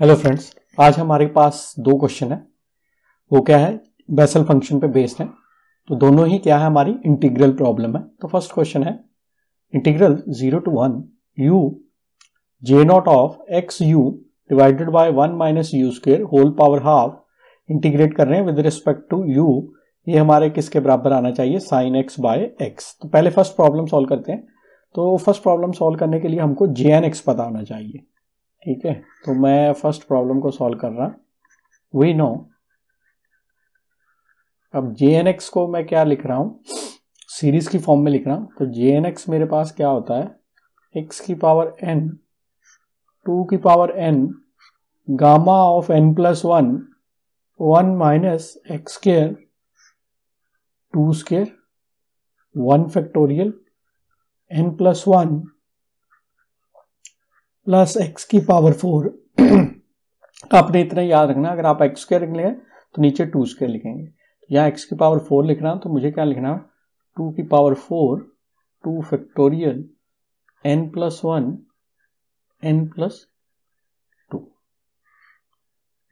hello friends आज हमारे पास दो क्वेश्चन है वो क्या है बेसल फंक्शन पे बेस्ड है तो दोनों ही क्या है हमारी इंटीग्रल प्रॉब्लम है तो फर्स्ट क्वेश्चन है integral zero to one u J nought of x u divided by one minus u square whole power half integrate कर रहे हैं विद रिस्पेक्ट टू यू ये हमारे किसके बराबर आना चाहिए साइन एक्स बाय एक्स तो पहले फर्स्ट प्रॉब्लम सॉल्व करते हैं तो फर्स्ट प्रॉब्लम सॉल्व करने के लिए हमको जे एन एक्स पता होना चाहिए ठीक है तो मैं फर्स्ट प्रॉब्लम को सॉल्व कर रहा वी नो अब जे एन एक्स को मैं क्या लिख रहा हूँ सीरीज की फॉर्म में लिख रहा हूँ तो जे एन एक्स मेरे पास क्या होता है एक्स की पावर एन टू की power n gamma of N plus one one minus x square two square one factorial n plus one plus x की पावर फोर आपने इतना याद रखना अगर आप एक्स स्क्र लिखेंगे तो नीचे टू स्क्र लिखेंगे तो यहाँ एक्स की पावर फोर लिख रहा तो मुझे क्या लिखना टू की power four two factorial n plus one n plus two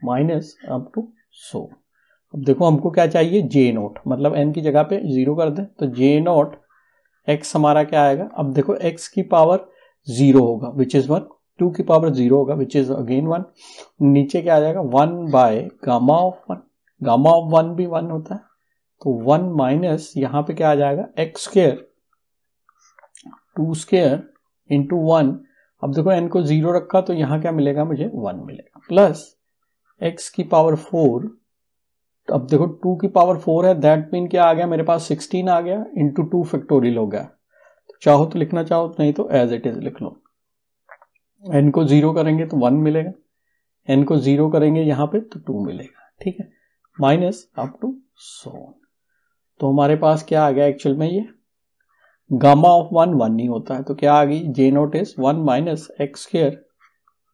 minus up to so अब देखो हमको क्या चाहिए जे नोट मतलब एन की जगह पे जीरो कर दे तो जे नोट एक्स हमारा क्या आएगा अब देखो एक्स की पावर जीरो होगा विच इज वन टू की पावर जीरो होगा विच इज अगेन वन नीचे क्या आ जाएगा one by gamma of one gamma of one भी वन होता है तो वन माइनस यहाँ पे क्या आ जाएगा x square two square into one अब देखो एन को जीरो रखा तो यहां क्या मिलेगा मुझे वन मिलेगा प्लस एक्स की पावर फोर तो अब देखो टू की पावर फोर है दैट मीन क्या आ गया मेरे पास सिक्सटीन आ गया इंटू टू फैक्टोरियल हो गया तो चाहो तो लिखना चाहो तो नहीं तो एज इट इज लिख लो एन को ज़ीरो करेंगे तो वन मिलेगा एन को ज़ीरो करेंगे यहाँ पे तो टू मिलेगा ठीक है माइनस अप टू सोन तो हमारे पास क्या आ गया एक्चुअल में ये गामा ऑफ वन वन नहीं होता है तो क्या आ गई J nought is one minus x square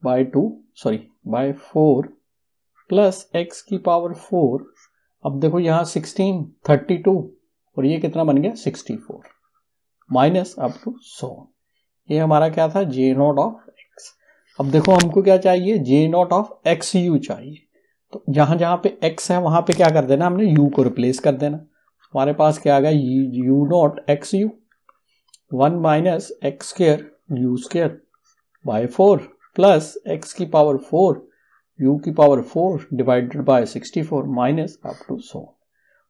by two sorry by four plus x की पावर फोर अब देखो यहां सिक्सटीन थर्टी टू और ये कितना बन गया sixty four minus up to so ये हमारा क्या था जे नोट ऑफ अब देखो हमको क्या चाहिए J nought of x u चाहिए तो जहां जहां पे एक्स है वहां पे क्या कर देना हमने यू को रिप्लेस कर देना हमारे पास क्या आ गया u nought x u one minus x square u square by four plus x की पावर फोर यू की power four divided by sixty four minus up to so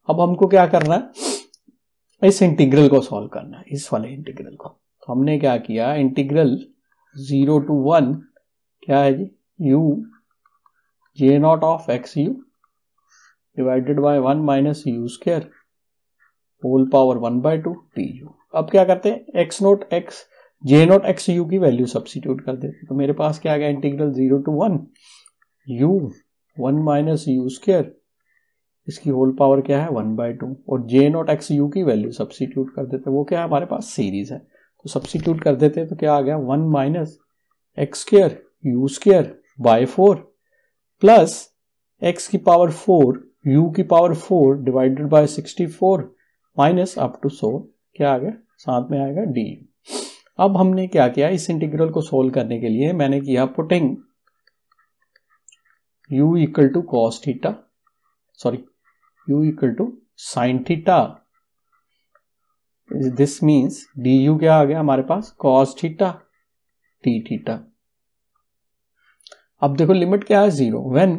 अब हमको क्या करना है इस इंटीग्रल को सॉल्व करना है इस वाले इंटीग्रल को तो हमने क्या किया इंटीग्रल जीरो टू वन क्या है जी u J nought of x u divided by one minus u square whole power one by two d u अब क्या करते हैं x nought x J nought x u की वैल्यू सब्सिट्यूट कर देते तो मेरे पास क्या आ गया integral zero to one u one minus u square इसकी होल पावर क्या है वन बाय टू और जे नॉट एक्स यू की वैल्यू सब्सिट्यूट कर देते वो क्या है हमारे पास सीरीज है तो सब्सिट्यूट कर देते हैं तो क्या आ गया one minus x square u square by four plus x की पावर फोर यू की power four divided by sixty four minus up to so क्या आ गया साथ में आएगा डी अब हमने क्या किया इस इंटीग्रल को सोल्व करने के लिए मैंने किया putting u equal to cos theta sorry u equal to sine theta this means d u क्या आ गया हमारे पास कॉस थीटा टी थीटा अब देखो लिमिट क्या है zero when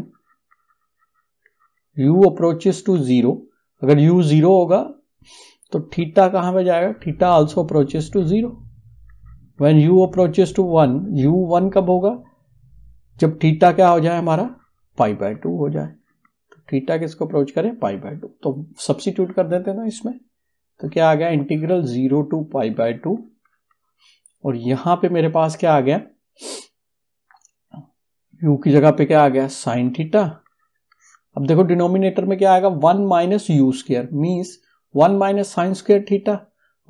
u approaches to zero अगर यू जीरो होगा तो थीटा कहां पे जाएगा theta also approaches to zero when u approaches to one u one कब होगा जब थीटा क्या हो जाए हमारा पाई बाय टू हो जाए तो थीटा किसको अप्रोच करें पाई बाय टू तो सब्सिट्यूट कर देते हैं ना इसमें तो क्या आ गया integral zero to pi by two और यहां पे मेरे पास क्या आ गया यू की जगह पे क्या आ गया साइन थीटा अब देखो डिनोमिनेटर में क्या आएगा one minus u square means one minus sine square theta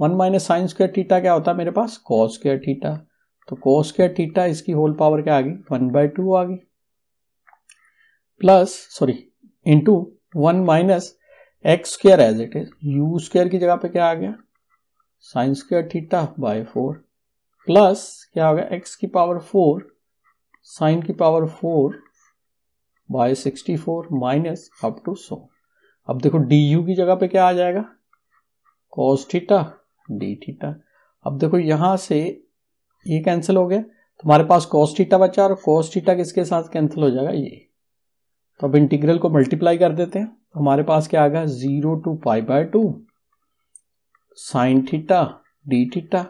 one minus sine square theta क्या होता है मेरे पास कॉस स्केयर थीटा तो कॉस स्केयर थीटा इसकी होल पावर क्या आ गई वन बाई टू आ गई plus sorry into one minus x square as it is u square की जगह पे क्या आ गया sine square theta by four plus क्या हो गया एक्स की पावर फोर साइन की power four by sixty four minus up to so अब देखो डी यू की जगह पे क्या आ जाएगा कॉस थीटा डी थीटा अब देखो यहां से ये कैंसिल हो गया तुम्हारे पास कॉस थीटा बचा और कॉस थीटा किसके साथ कैंसिल हो जाएगा ये तो अब इंटीग्रल को मल्टीप्लाई कर देते हैं तो हमारे पास क्या आ गया zero to pi by two sine theta D theta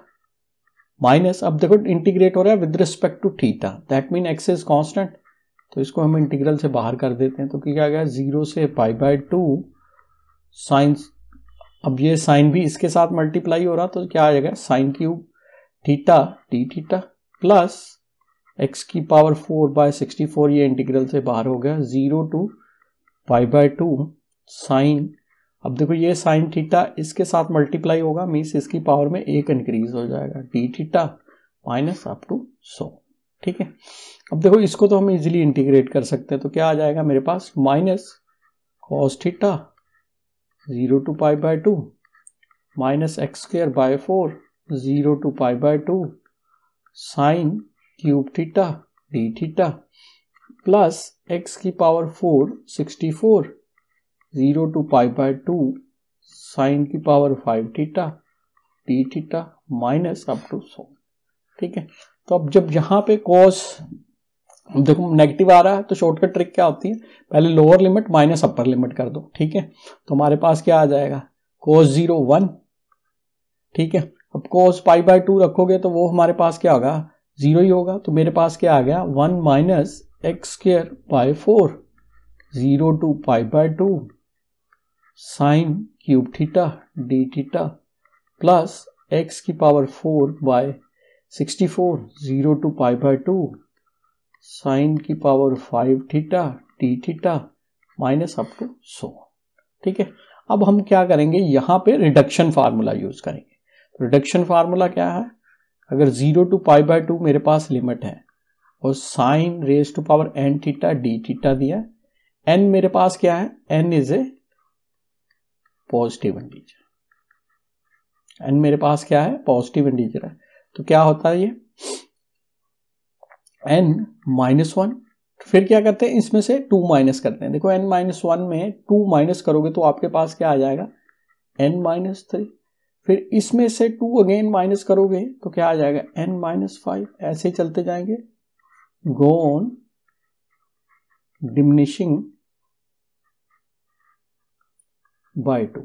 minus अब देखो इंटीग्रेट हो रहा है with respect to theta that mean x is constant तो इसको हम इंटीग्रल से बाहर कर देते हैं तो क्या गया जीरो से पाई बाय टू साइंस अब ये साइन भी इसके साथ मल्टीप्लाई हो रहा तो क्या आ जाएगा sine cube theta d theta plus x की power four by sixty four ये इंटीग्रल से बाहर हो गया zero to pi by two sine अब देखो ये साइन थीटा इसके साथ मल्टीप्लाई होगा मीन्स इसकी पावर में एक इंक्रीज हो जाएगा d theta minus up to so ठीक है अब देखो इसको तो हम इजीली इंटीग्रेट कर सकते हैं तो क्या आ जाएगा मेरे पास minus cos theta zero to pi by two minus x square by four zero to pi by two sine cube theta D theta plus x की power four sixty four zero to pi by two sine की power five theta d theta minus up to so ठीक है तो अब जब यहां पे cos देखो नेगेटिव आ रहा है तो शॉर्टकट ट्रिक क्या होती है पहले lower limit minus upper limit कर दो ठीक है तो हमारे पास क्या आ जाएगा कोस जीरो वन ठीक है अब कोस पाई बाय टू रखोगे तो वो हमारे पास क्या होगा जीरो ही होगा तो मेरे पास क्या आ गया one minus x square by four zero to pi by two sine cube theta D theta plus x की power four by sixty four zero to pi by two sine की power five theta D theta minus up to so ठीक है अब हम क्या करेंगे यहां पे रिडक्शन फार्मूला यूज़ करेंगे रिडक्शन तो फार्मूला क्या है अगर zero to pi by two मेरे पास लिमिट है और sine raise to power n theta D theta दिया एन मेरे पास क्या है n is a positive integer and मेरे पास क्या है पॉजिटिव इंटीजर है तो क्या होता है ये एन माइनस वन फिर क्या करते हैं इसमें से टू माइनस करते हैं देखो एन माइनस वन में टू माइनस करोगे तो आपके पास क्या आ जाएगा एन माइनस थ्री फिर इसमें से टू अगेन माइनस करोगे तो क्या आ जाएगा एन माइनस फाइव ऐसे चलते जाएंगे go on diminishing by two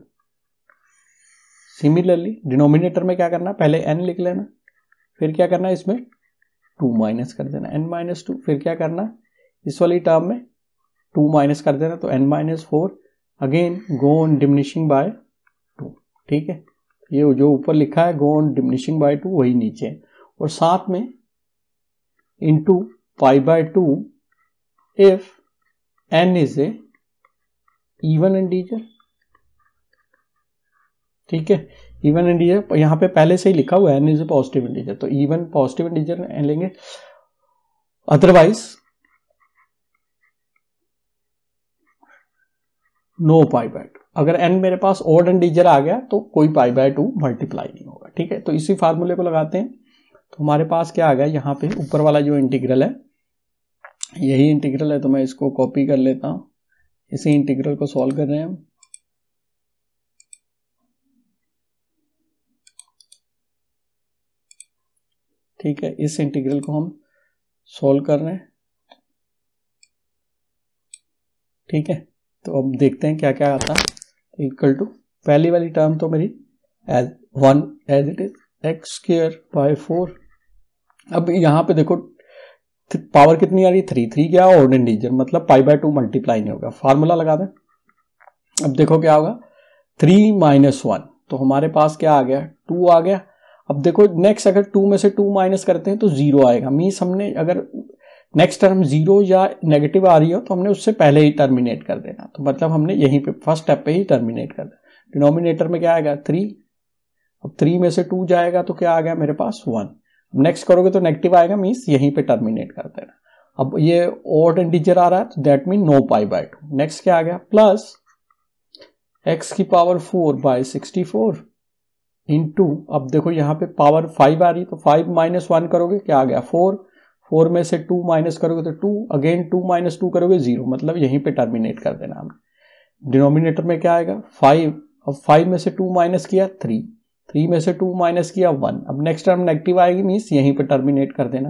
similarly denominator में क्या करना पहले एन लिख लेना फिर क्या करना इसमें टू माइनस कर देना एन माइनस टू फिर क्या करना इस वाली टर्म में टू माइनस कर देना तो n minus four again go on diminishing by two ठीक है ये जो ऊपर लिखा है go on diminishing by two वही नीचे है और साथ में into pi by two if N is even even integer ठीक है इवन इंटीजर यहाँ पे पहले से ही लिखा हुआ है n is a positive integer तो इवन पॉजिटिव इंटीजर लेंगे otherwise no pi by two अगर एन मेरे पास ओड इंटीजर आ गया तो कोई पाई बाय टू मल्टीप्लाई नहीं होगा ठीक है तो इसी फार्मूले को लगाते हैं तो हमारे पास क्या आ गया यहाँ पे ऊपर वाला जो इंटीग्रल है यही इंटीग्रल है तो मैं इसको कॉपी कर लेता हूँ इसी इंटीग्रल को सॉल्व कर रहे हैं हम ठीक है इस इंटीग्रल को हम सॉल्व कर रहे हैं ठीक है तो अब देखते हैं क्या क्या आता है इक्वल टू पहली वाली टर्म तो मेरी as one as it is x square by four अब यहाँ पे देखो पावर कितनी आ रही थ्री थ्री क्या ऑर्ड इंडीजर मतलब पाई बाय टू मल्टीप्लाई नहीं होगा फार्मूला लगा दें अब देखो क्या होगा थ्री माइनस वन तो हमारे पास क्या आ गया टू आ गया अब देखो नेक्स्ट अगर टू में से टू माइनस करते हैं तो जीरो आएगा मीन्स हमने अगर नेक्स्ट टर्म जीरो या नेगेटिव आ रही हो तो हमने उससे पहले ही टर्मिनेट कर देना तो मतलब हमने यहीं पे फर्स्ट स्टेप पे ही टर्मिनेट कर देना डिनोमिनेटर में क्या आएगा थ्री अब थ्री में से टू जाएगा तो क्या आ गया मेरे पास वन अब नेक्स्ट करोगे तो नेगेटिव आएगा मीन्स यहीं पे टर्मिनेट कर देना अब ये ऑड इंटीजर आ रहा है तो that mean no pi by two next क्या आ गया प्लस एक्स की power four by sixty four into अब देखो यहाँ पे पावर फाइव आ रही है तो फाइव माइनस वन करोगे क्या आ गया फोर फोर में से टू माइनस करोगे तो two again two minus two करोगे जीरो मतलब यहीं पे टर्मिनेट कर देना हमें डिनोमिनेटर में क्या आएगा फाइव अब फाइव में से टू माइनस किया थ्री थ्री में से टू माइनस किया वन अब नेक्स्ट टर्म नेगेटिव आएगी मीन्स यहीं पर टर्मिनेट कर देना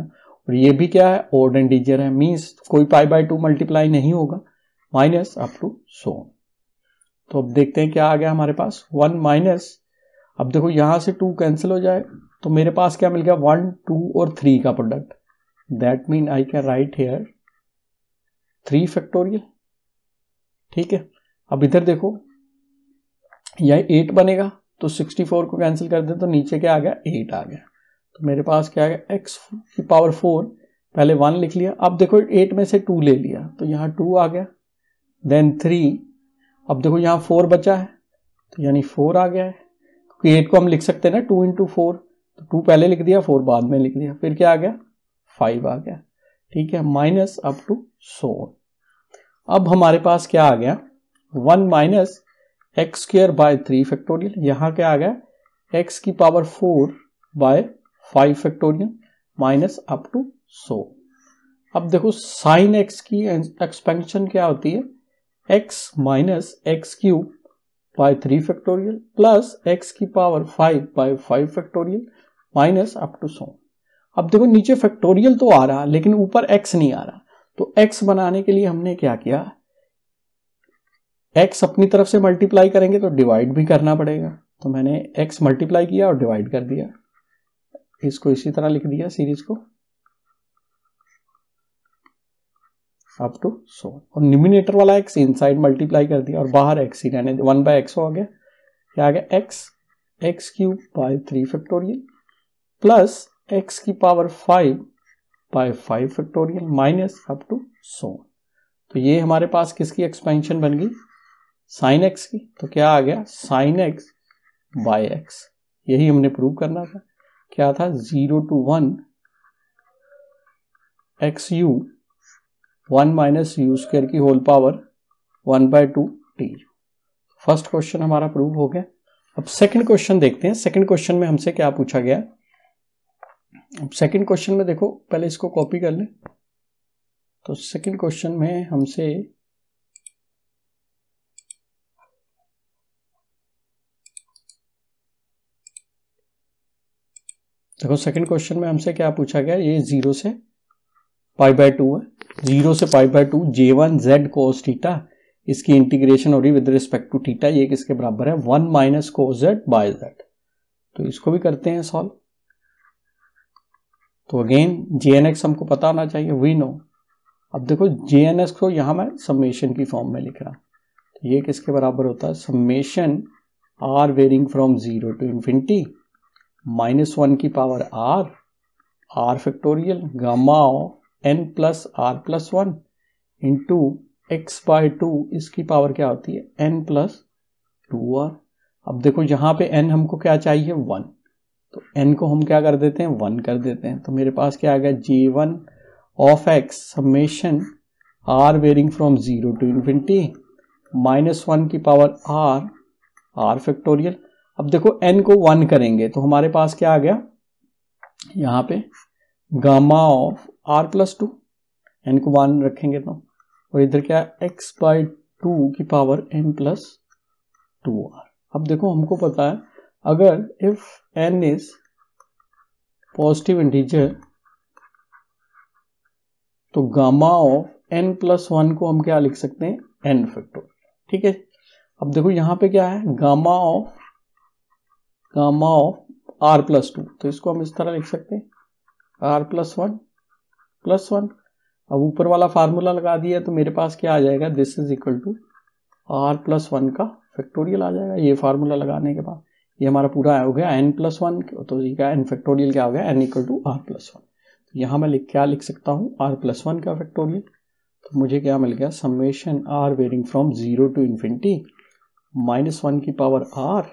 और ये भी क्या है ओड एंड डीजर है मीन्स कोई फाइव बाई टू मल्टीप्लाई नहीं होगा माइनस अप टू सो तो अब देखते हैं क्या आ गया हमारे पास वन माइनस अब देखो यहाँ से टू कैंसिल हो जाए तो मेरे पास क्या मिल गया वन टू और थ्री का product that mean I can write here three factorial ठीक है अब इधर देखो यह एट बनेगा तो सिक्सटी फोर को कैंसिल कर दे तो नीचे क्या आ गया एट आ गया तो मेरे पास क्या आ गया एक्स की पावर फोर पहले वन लिख लिया अब देखो एट में से टू ले लिया तो यहाँ टू आ गया देन थ्री अब देखो यहाँ फोर बचा है तो यानी फोर आ गया है एट को हम लिख सकते हैं ना टू इंटू फोर तो टू पहले लिख दिया फोर बाद में लिख दिया फिर क्या आ गया फाइव आ गया ठीक है माइनस अप टू सो अब हमारे पास क्या आ गया one minus x square by three factorial यहां क्या आ गया एक्स की power four by five factorial minus up to so अब देखो साइन एक्स की एक्सपेंशन क्या होती है x minus x cube by 3 factorial plus x की power 5 by 5 factorial minus up to so अब देखो नीचे फैक्टोरियल तो आ रहा लेकिन ऊपर x नहीं आ रहा तो x बनाने के लिए हमने क्या किया x अपनी तरफ से मल्टीप्लाई करेंगे तो डिवाइड भी करना पड़ेगा तो मैंने x मल्टीप्लाई किया और डिवाइड कर दिया इसको इसी तरह लिख दिया सीरीज को अप टू सो और निमिनेटर वाला एक्स इनसाइड मल्टीप्लाई कर दिया और बाहर एक्स ही रहने वन बाय एक्स हो गया क्या आ गया x x cube by three factorial plus x की power five by five factorial minus up to so तो ये हमारे पास किसकी एक्सपेंशन बन गई साइन एक्स की तो क्या आ गया साइन एक्स बाय एक्स यही हमने प्रूव करना था क्या था zero to one x u one minus u square की whole power one by two d first question हमारा प्रूव हो गया अब सेकंड क्वेश्चन देखते हैं सेकंड क्वेश्चन में हमसे क्या पूछा गया अब सेकंड क्वेश्चन में देखो पहले इसको कॉपी कर ले तो सेकंड क्वेश्चन में हमसे देखो सेकंड क्वेश्चन में हमसे क्या पूछा गया ये जीरो से पाई बाय टू है जीरो से pi by two J one z cos theta इसकी इंटीग्रेशन हो रही विद रिस्पेक्ट टू थीटा ये किसके बराबर है one minus cos Z by Z तो इसको भी करते हैं सॉल्व तो अगेन जे एन एक्स हमको पता होना चाहिए वी नो अब देखो जे एन एक्स को यहां मैं समेशन की फॉर्म में लिख रहा हूँ तो ये किसके बराबर होता है summation are varying from zero to infinity minus one की power are are factorial gamma of N plus r plus one into x by two इसकी पावर क्या होती है एन प्लस टू आर अब देखो यहां पे एन हमको क्या चाहिए वन तो एन को हम क्या कर देते हैं वन कर देते हैं तो मेरे पास क्या आ गया J one of x summation are varying from zero to infinity minus one की पावर आर आर फैक्टोरियल अब देखो एन को वन करेंगे तो हमारे पास क्या आ गया यहाँ पे gamma of R plus two N को वन रखेंगे तो और इधर क्या एक्स बाई टू की power N plus two R अब देखो हमको पता है अगर if N is positive integer तो gamma of N plus one को हम क्या लिख सकते हैं एन फैक्टोरियल ठीक है अब देखो यहां पे क्या है gamma of gamma of R plus two तो इसको हम इस तरह लिख सकते हैं R plus one plus one अब ऊपर वाला फार्मूला लगा दिया तो मेरे पास क्या आ जाएगा this is equal to R plus one का फैक्टोरियल आ जाएगा ये फार्मूला लगाने के बाद ये हमारा पूरा हो गया एन प्लस वन तो एन फैक्टोरियल क्या हो गया N equal to R plus one तो यहाँ मैं क्या लिख सकता हूँ आर प्लस वन का फैक्टोरियल तो मुझे क्या मिल गया summation are varying from zero to infinity minus one की पावर आर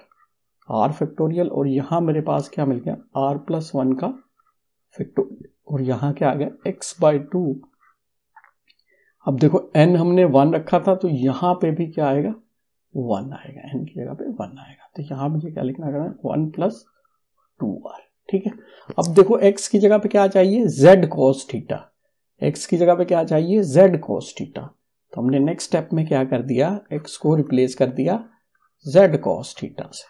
आर फैक्टोरियल और यहाँ मेरे पास क्या मिल गया आर प्लस वन का फिर टू और यहाँ क्या आ गया एक्स बाई टू अब देखो एन हमने वन रखा था तो यहाँ पे भी क्या आएगा वन आएगा एन की जगह पे वन आएगा तो यहाँ मुझे क्या लिखना करना है वन प्लस टू आर ठीक है अब देखो एक्स की जगह पे क्या चाहिए जेड कॉस थीटा एक्स की जगह पे क्या चाहिए जेड कॉस थीटा तो हमने नेक्स्ट स्टेप में क्या कर दिया एक्स को रिप्लेस कर दिया जेड कॉस थीटा से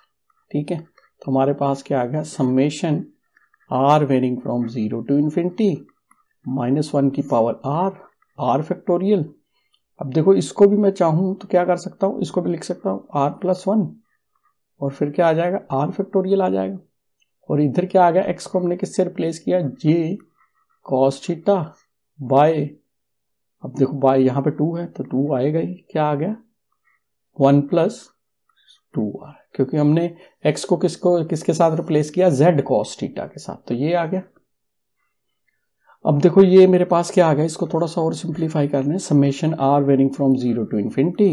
ठीक है तो हमारे पास क्या आ गया summation are varying from zero to infinity minus one की पावर आर आर फैक्टोरियल अब देखो इसको भी मैं चाहूँ तो क्या कर सकता हूँ इसको भी लिख सकता हूँ आर प्लस वन और फिर क्या आ जाएगा आर फैक्टोरियल आ जाएगा और इधर क्या आ गया एक्स को हमने किससे रिप्लेस किया जे कॉस थीटा बाय अब देखो बाय यहाँ पे टू है तो टू आएगा ही क्या आ गया वन प्लस टू आर क्योंकि हमने एक्स को किसको किसके साथ रिप्लेस किया जेड कॉस टीटा के साथ तो ये आ गया अब देखो ये मेरे पास क्या आ गया इसको थोड़ा सा और सिंप्लीफाई कर लें summation are varying from zero to infinity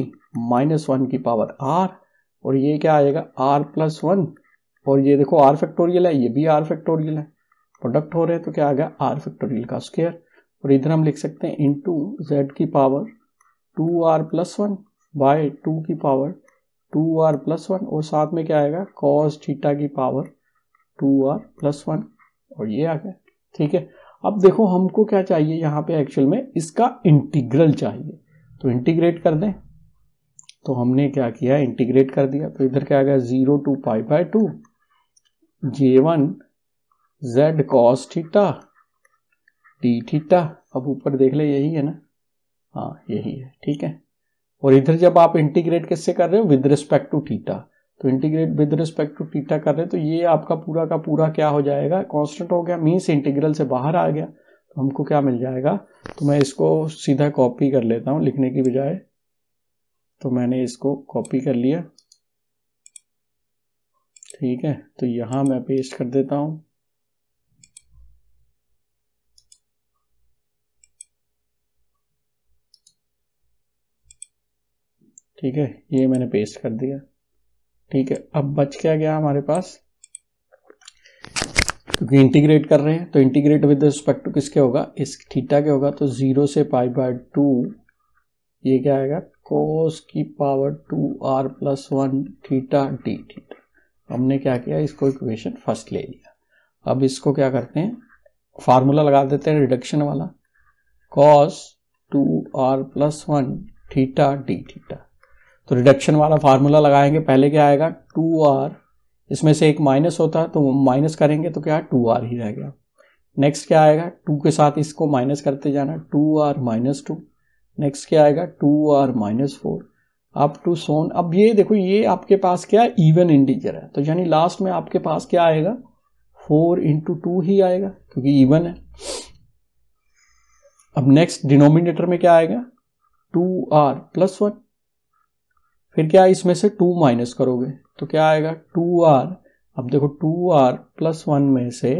minus one की पावर आर और ये क्या आएगा आर प्लस वन और ये देखो आर फैक्टोरियल है ये भी आर फैक्टोरियल है प्रोडक्ट हो रहे तो क्या आ गया आर फैक्टोरियल का स्केयर और इधर हम लिख सकते हैं इन टू जेड की power two R plus one by two की power two R plus one और साथ में क्या आएगा कॉस थीटा की power two R plus one और ये आ गया ठीक है अब देखो हमको क्या चाहिए यहाँ पे एक्चुअल में इसका इंटीग्रल चाहिए तो इंटीग्रेट कर दें तो हमने क्या किया इंटीग्रेट कर दिया तो इधर क्या आ गया zero to pi by two J one Z cos theta D theta अब ऊपर देख ले यही है ना हाँ यही है ठीक है और इधर जब आप इंटीग्रेट किससे कर रहे हो विद रिस्पेक्ट टू थीटा तो integrate with respect to theta कर रहे हैं तो ये आपका पूरा का पूरा क्या हो जाएगा कॉन्स्टेंट हो गया मीन्स इंटीग्रल से बाहर आ गया तो हमको क्या मिल जाएगा तो मैं इसको सीधा कॉपी कर लेता हूँ लिखने की बजाय तो मैंने इसको कॉपी कर लिया ठीक है तो यहां मैं पेस्ट कर देता हूं ठीक है ये मैंने पेस्ट कर दिया ठीक है अब बच क्या गया हमारे पास क्योंकि इंटीग्रेट कर रहे हैं तो इंटीग्रेट विद रिस्पेक्ट टू किसके होगा इस थीटा के होगा तो जीरो से पाई बाय टू ये क्या आएगा कोस की power two R plus one theta D theta हमने क्या किया इसको इक्वेशन फर्स्ट ले लिया अब इसको क्या करते हैं फार्मूला लगा देते हैं रिडक्शन वाला cos two R plus one theta D theta तो रिडक्शन वाला फार्मूला लगाएंगे पहले क्या आएगा टू आर इसमें से एक माइनस होता है तो माइनस करेंगे तो क्या टू आर ही रह गया नेक्स्ट क्या आएगा टू के साथ इसको माइनस करते जाना two R minus two next क्या आएगा two R minus four up to so on अब ये देखो ये आपके पास क्या इवन इंटीजर है तो यानी लास्ट में आपके पास क्या आएगा फोर इंटू टू ही आएगा क्योंकि इवन है अब नेक्स्ट डिनोमिनेटर में क्या आएगा टू आर प्लस वन फिर क्या इसमें से टू माइनस करोगे तो क्या आएगा टू आर अब देखो टू आर प्लस वन में से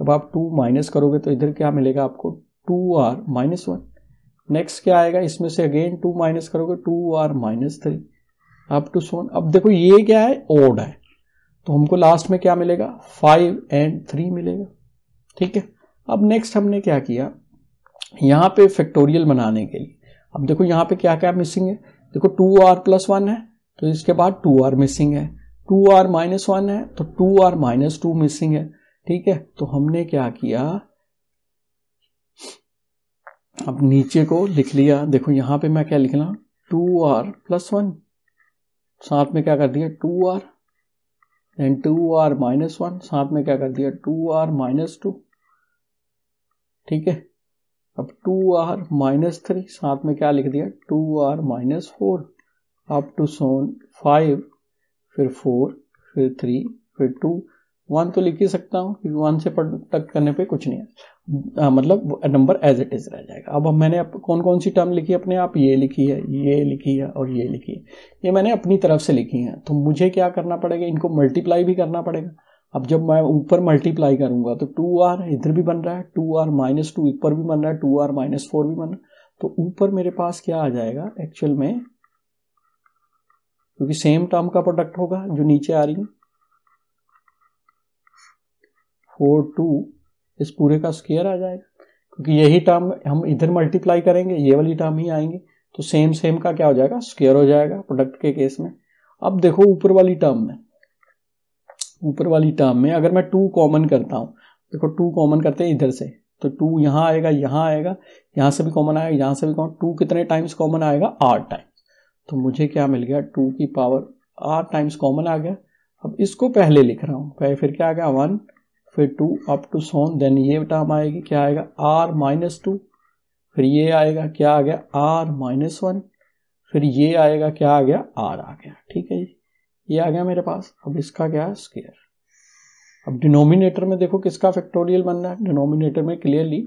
जब आप टू माइनस करोगे तो इधर क्या मिलेगा आपको two R minus one next क्या आएगा इसमें से अगेन टू माइनस करोगे two R minus three up to seven अब देखो ये क्या है ओड है तो हमको लास्ट में क्या मिलेगा फाइव एंड थ्री मिलेगा ठीक है अब नेक्स्ट हमने क्या किया यहाँ पे फैक्टोरियल बनाने के लिए अब देखो यहाँ पे क्या क्या मिसिंग है देखो टू आर प्लस वन है तो इसके बाद टू आर मिसिंग है टू आर माइनस वन है तो two R minus two missing है ठीक है तो हमने क्या किया अब नीचे को लिख लिया देखो यहां पे मैं क्या लिखना टू आर प्लस वन साथ में क्या कर दिया two R then two R minus one साथ में क्या कर दिया टू आर माइनस टू ठीक है अब टू आर माइनस थ्री साथ में क्या लिख दिया two R minus four up to so on five फिर फोर फिर थ्री फिर टू वन तो लिख ही सकता हूँ क्योंकि वन से प्रोडक्ट करने पे कुछ नहीं है आ, मतलब नंबर एज इट इज़ रह जाएगा अब मैंने अप, कौन कौन सी टर्म लिखी अपने आप ये लिखी है ये लिखी है और ये लिखी है ये मैंने अपनी तरफ से लिखी है तो मुझे क्या करना पड़ेगा इनको मल्टीप्लाई भी करना पड़ेगा अब जब मैं ऊपर मल्टीप्लाई करूंगा तो टू आर इधर भी बन रहा है टू आर माइनस टू ऊपर भी बन रहा है टू आर माइनस फोर भी बन रहा है तो ऊपर मेरे पास क्या आ जाएगा एक्चुअल में क्योंकि सेम टर्म का प्रोडक्ट होगा जो नीचे आ रही है फोर टू इस पूरे का स्केयर आ जाएगा क्योंकि यही टर्म हम इधर मल्टीप्लाई करेंगे ये वाली टर्म ही आएंगे तो सेम सेम का क्या हो जाएगा स्केयर हो जाएगा प्रोडक्ट के केस में अब देखो ऊपर वाली टर्म में ऊपर वाली टर्म में अगर मैं टू कॉमन करता हूँ देखो टू कॉमन करते हैं इधर से तो टू यहाँ आएगा यहाँ आएगा यहाँ से भी कॉमन आएगा यहाँ से भी कॉमन टू कितने टाइम्स कॉमन आएगा आठ टाइम्स तो मुझे क्या मिल गया टू की पावर आठ टाइम्स कॉमन आ गया अब इसको पहले लिख रहा हूँ फिर क्या आ गया वन फिर two up to so on then ये टर्म आएगी क्या आएगा आर माइनस टू फिर ये आएगा क्या आ गया आर माइनस वन फिर ये आएगा क्या आ गया आर आ गया ठीक है जी ये आ गया मेरे पास अब इसका क्या है स्केयर अब डिनोमिनेटर में देखो किसका फैक्टोरियल बन रहा है डिनोमिनेटर में clearly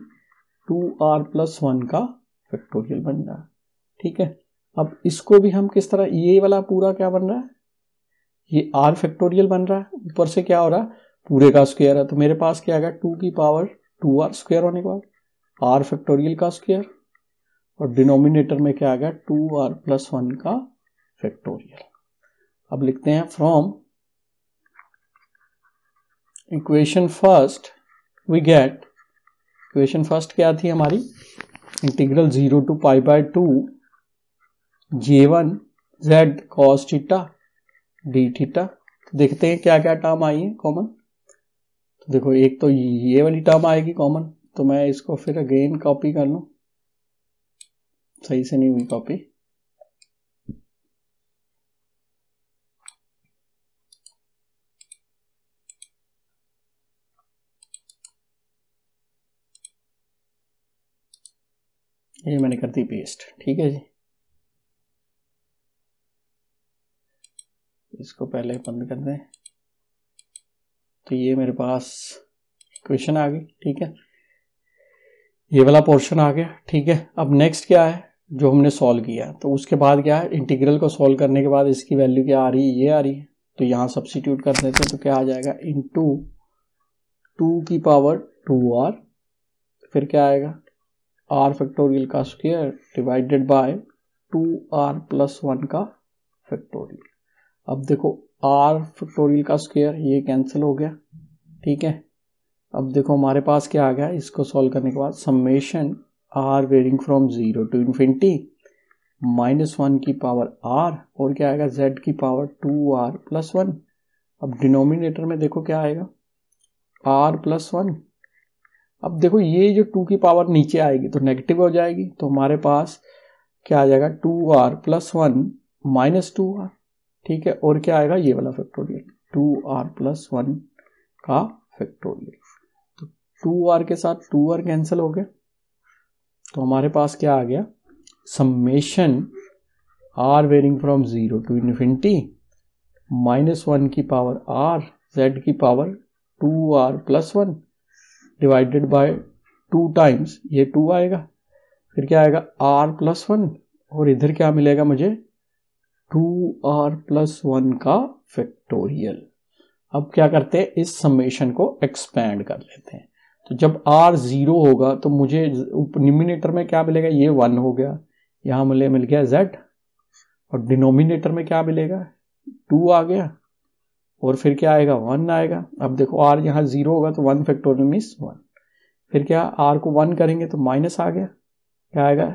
two R plus one का फैक्टोरियल बन रहा है ठीक है अब इसको भी हम किस तरह ये वाला पूरा क्या बन रहा है ये आर फैक्टोरियल बन रहा है ऊपर से क्या हो रहा है पूरे का स्क्वेयर है तो मेरे पास क्या आ गया टू की पावर टू आर स्क्वायर होने के बाद आर फैक्टोरियल का स्क्वेयर और डिनोमिनेटर में क्या आ गया टू आर प्लस वन का फैक्टोरियल अब लिखते हैं from equation first we get equation first क्या थी हमारी integral zero to pi by two J one Z cos theta D theta तो देखते हैं क्या क्या टर्म आई है कॉमन तो देखो एक तो ये वाली टर्म आएगी कॉमन तो मैं इसको फिर अगेन कॉपी कर लू सही से नहीं हुई कॉपी ये मैंने कर दी पेस्ट ठीक है जी इसको पहले बंद कर दें तो ये मेरे पास इक्वेशन आ गई ठीक है ये वाला पोर्शन आ गया ठीक है अब नेक्स्ट क्या है जो हमने सॉल्व किया तो उसके बाद क्या है इंटीग्रल को सॉल्व करने के बाद इसकी वैल्यू क्या आ रही है ये आ रही है तो यहाँ सब्सिट्यूट कर देते हैं तो क्या आ जाएगा इन टू टू की पावर टू आर फिर क्या आएगा आर फैक्टोरियल का square divided by two R plus one का फैक्टोरियल अब देखो आर फैक्टोरियल का स्क्वायर ये कैंसिल हो गया ठीक है अब देखो हमारे पास क्या आ गया इसको सॉल्व करने के बाद summation are varying from zero to infinity minus one की पावर आर और क्या आएगा जेड की power two R plus one अब डिनोमिनेटर में देखो क्या आएगा आर प्लस वन अब देखो ये जो टू की पावर नीचे आएगी तो नेगेटिव हो जाएगी तो हमारे पास क्या आ जाएगा two R plus one minus two R ठीक है और क्या आएगा ये वाला factorial two R plus one का फैक्टोरियल तो टू आर के साथ टू आर कैंसिल हो गया तो हमारे पास क्या आ गया summation are varying from zero to infinity minus one की पावर आर जेड की power two R plus one divided by two times ये टू आएगा फिर क्या आएगा आर प्लस वन और इधर क्या मिलेगा मुझे टू आर प्लस वन का फैक्टोरियल अब क्या करते हैं इस समेशन को एक्सपैंड कर लेते हैं तो जब आर ज़ीरो होगा तो मुझे निमिनेटर में क्या मिलेगा ये वन हो गया यहां मिले मिल गया जेड और डिनोमिनेटर में क्या मिलेगा टू आ गया और फिर क्या आएगा वन आएगा अब देखो आर यहाँ जीरो होगा तो वन फैक्टोरियल मीन्स वन फिर क्या आर को वन करेंगे तो माइनस आ गया क्या आएगा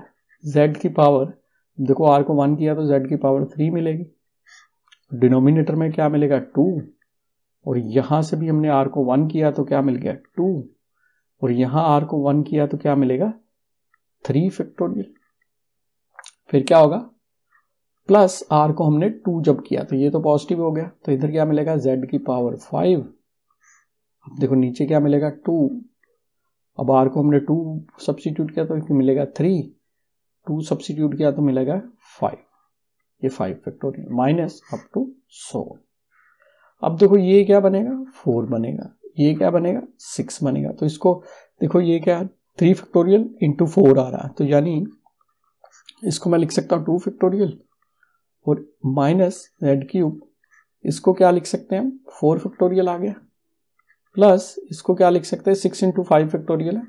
जेड की पावर देखो आर को वन किया तो जेड की पावर थ्री मिलेगी डिनोमिनेटर में क्या मिलेगा टू और यहाँ से भी हमने आर को वन किया तो क्या मिल गया टू और यहाँ आर को वन किया तो क्या मिलेगा थ्री फैक्टोरियल फिर क्या होगा प्लस आर को हमने टू जब किया तो ये तो पॉजिटिव हो गया तो इधर क्या मिलेगा जेड की पावर फाइव अब देखो नीचे क्या मिलेगा टू अब आर को हमने टू सब्सिट्यूट किया तो मिलेगा थ्री टू सब्सिट्यूट किया तो मिलेगा फाइव ये five factorial minus up to so अब देखो ये क्या बनेगा फोर बनेगा ये क्या बनेगा सिक्स बनेगा तो इसको देखो ये क्या थ्री फैक्टोरियल इंटू फोर आ रहा है तो यानी इसको मैं लिख सकता हूँ टू फैक्टोरियल और माइनस जेड क्यूब इसको क्या लिख सकते हैं हम फोर फैक्टोरियल आ गया प्लस इसको क्या लिख सकते हैं सिक्स इंटू फाइव फैक्टोरियल है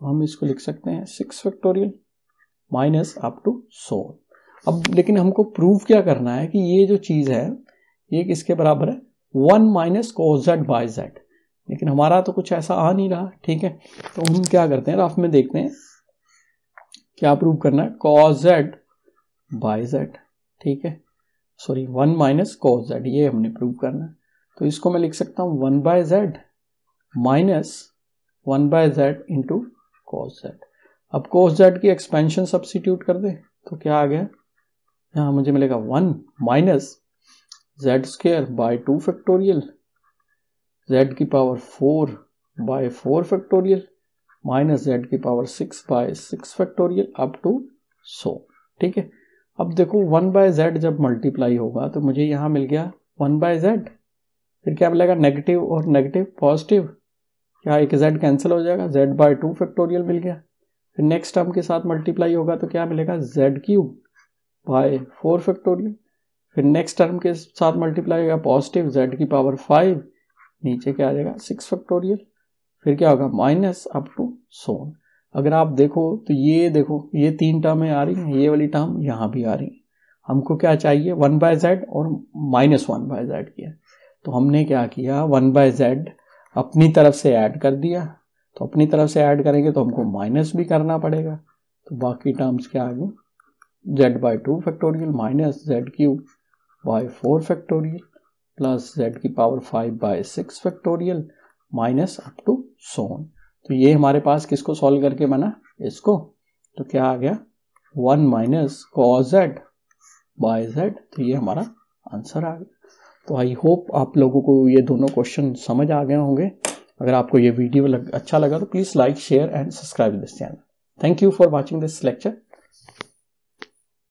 तो हम इसको लिख सकते हैं six factorial minus up to so अब लेकिन हमको प्रूव क्या करना है कि ये जो चीज़ है ये किसके बराबर है one minus cos Z by Z लेकिन हमारा तो कुछ ऐसा आ नहीं रहा ठीक है तो हम क्या करते हैं राफ में देखते हैं क्या प्रूव करना है कॉस जेड बाय जेड ठीक है sorry one minus cos Z ये हमने प्रूव करना है तो इसको मैं लिख सकता हूँ one by Z minus one by Z into cos Z अब कॉस जेड की एक्सपेंशन सब्सिट्यूट कर दे तो क्या आ गया यहाँ मुझे मिलेगा one minus Z square by two factorial Z की power four by four factorial minus Z की power six by six factorial up to so ठीक है अब देखो वन बाय जेड जब मल्टीप्लाई होगा तो मुझे यहाँ मिल गया वन बाय जेड फिर क्या मिलेगा नेगेटिव और नेगेटिव पॉजिटिव क्या एक जेड कैंसिल हो जाएगा जेड बाय टू फैक्टोरियल मिल गया फिर नेक्स्ट टर्म के साथ मल्टीप्लाई होगा तो क्या मिलेगा Z cube by four factorial फिर नेक्स्ट टर्म के साथ मल्टीप्लाई होगा पॉजिटिव जेड की पावर फाइव नीचे क्या आ जाएगा सिक्स फैक्टोरियल फिर क्या होगा माइनस अप टू सोन अगर आप देखो तो ये देखो ये तीन टर्में आ रही हैं ये वाली टर्म यहाँ भी आ रही है हमको क्या चाहिए वन बाय जेड और माइनस वन बाय जेड किया तो हमने क्या किया वन बाय जेड अपनी तरफ से ऐड कर दिया तो अपनी तरफ से ऐड करेंगे तो हमको माइनस भी करना पड़ेगा तो बाकी टर्म्स क्या आ गई Z by two factorial minus Z cube by four factorial plus Z की power five by six factorial minus up to so on तो ये हमारे पास किसको सॉल्व करके बना इसको तो क्या आ गया one minus cos Z by Z तो ये हमारा आंसर आ गया तो आई होप आप लोगों को ये दोनों क्वेश्चन समझ आ गए होंगे अगर आपको ये वीडियो लग, अच्छा लगा तो please like share and subscribe this channel thank you for watching this lecture